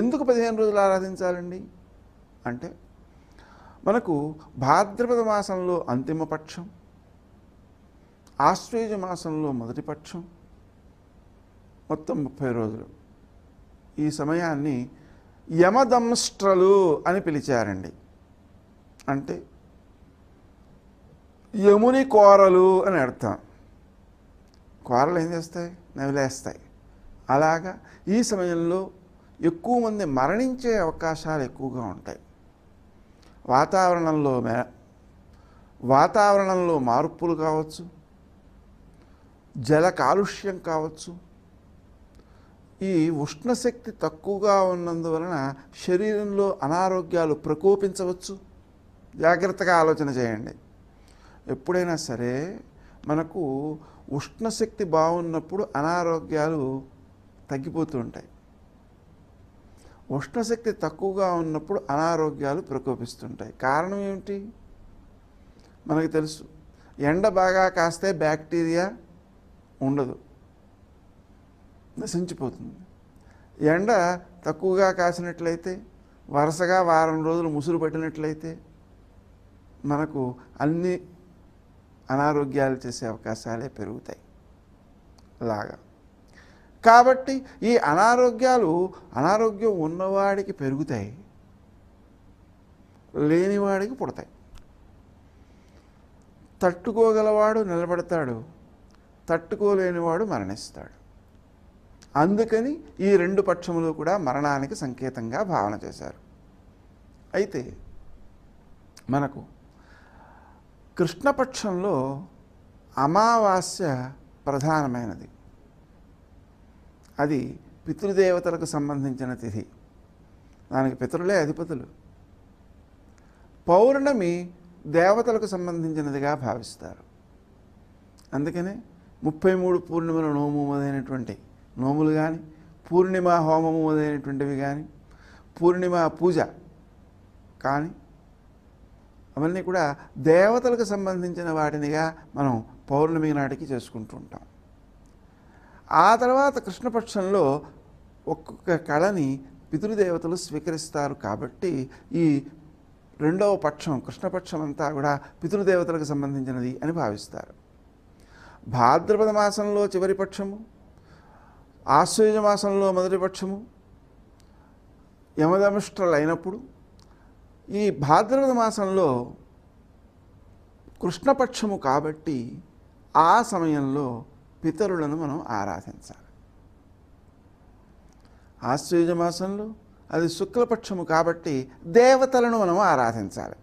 ఎందుకు పదిహేను రోజులు ఆరాధించాలండి అంటే మనకు భాద్రపద మాసంలో అంతిమ పక్షం ఆశ్వేజ మాసంలో మొదటి పక్షం మొత్తం ముప్పై రోజులు ఈ సమయాన్ని యమదంష్ట్రలు అని పిలిచారండి అంటే యముని కోరలు అని అర్థం కోరలు ఏం చేస్తాయి నవిలేస్తాయి అలాగా ఈ సమయంలో ఎక్కువ మంది మరణించే అవకాశాలు ఎక్కువగా ఉంటాయి వాతావరణంలో మే వాతావరణంలో మార్పులు కావచ్చు జల కాలుష్యం కావచ్చు ఈ ఉష్ణశక్తి తక్కువగా ఉన్నందువలన శరీరంలో అనారోగ్యాలు ప్రకోపించవచ్చు జాగ్రత్తగా ఆలోచన చేయండి ఎప్పుడైనా సరే మనకు ఉష్ణశక్తి బాగున్నప్పుడు అనారోగ్యాలు తగ్గిపోతూ ఉంటాయి ఉష్ణశక్తి తక్కువగా ఉన్నప్పుడు అనారోగ్యాలు ప్రకోపిస్తుంటాయి కారణం ఏమిటి మనకు తెలుసు ఎండ బాగా కాస్తే బ్యాక్టీరియా ఉండదు నశించిపోతుంది ఎండ తక్కువగా కాసినట్లయితే వరుసగా వారం రోజులు ముసురు పట్టినట్లయితే మనకు అన్ని అనారోగ్యాలు చేసే అవకాశాలే పెరుగుతాయి లాగా కాబట్టి ఈ అనారోగ్యాలు అనారోగ్యం ఉన్నవాడికి పెరుగుతాయి లేనివాడికి పుడతాయి తట్టుకోగలవాడు నిలబడతాడు తట్టుకోలేనివాడు మరణిస్తాడు అందుకని ఈ రెండు పక్షములు కూడా మరణానికి సంకేతంగా భావన చేశారు అయితే మనకు కృష్ణపక్షంలో అమావాస్య ప్రధానమైనది అది పితృదేవతలకు సంబంధించిన తిథి దానికి పితరులే అధిపతులు పౌర్ణమి దేవతలకు సంబంధించినదిగా భావిస్తారు అందుకనే ముప్పై మూడు పూర్ణిమల నోము మొదలైనటువంటి నోములు కానీ పూర్ణిమ హోమము మొదలైనటువంటివి కానీ పూర్ణిమ పూజ కానీ అవన్నీ కూడా దేవతలకు సంబంధించిన వాటినిగా మనం పౌర్ణమి నాటికి చేసుకుంటూ ఉంటాం ఆ తర్వాత కృష్ణపక్షంలో ఒక్కొక్క కళని పితృదేవతలు స్వీకరిస్తారు కాబట్టి ఈ రెండవ పక్షం కృష్ణపక్షం అంతా కూడా పితృదేవతలకు సంబంధించినది అని భావిస్తారు భాద్రపద మాసంలో చివరి పక్షము ఆశ్వయుజ మాసంలో మొదటి పక్షము యమదమిష్ట్రలు అయినప్పుడు ఈ భాద్రపద మాసంలో కృష్ణపక్షము కాబట్టి ఆ సమయంలో పితరులను మనం ఆరాధించాలి ఆశ్వయుజ మాసంలో అది శుక్లపక్షము కాబట్టి దేవతలను మనం ఆరాధించాలి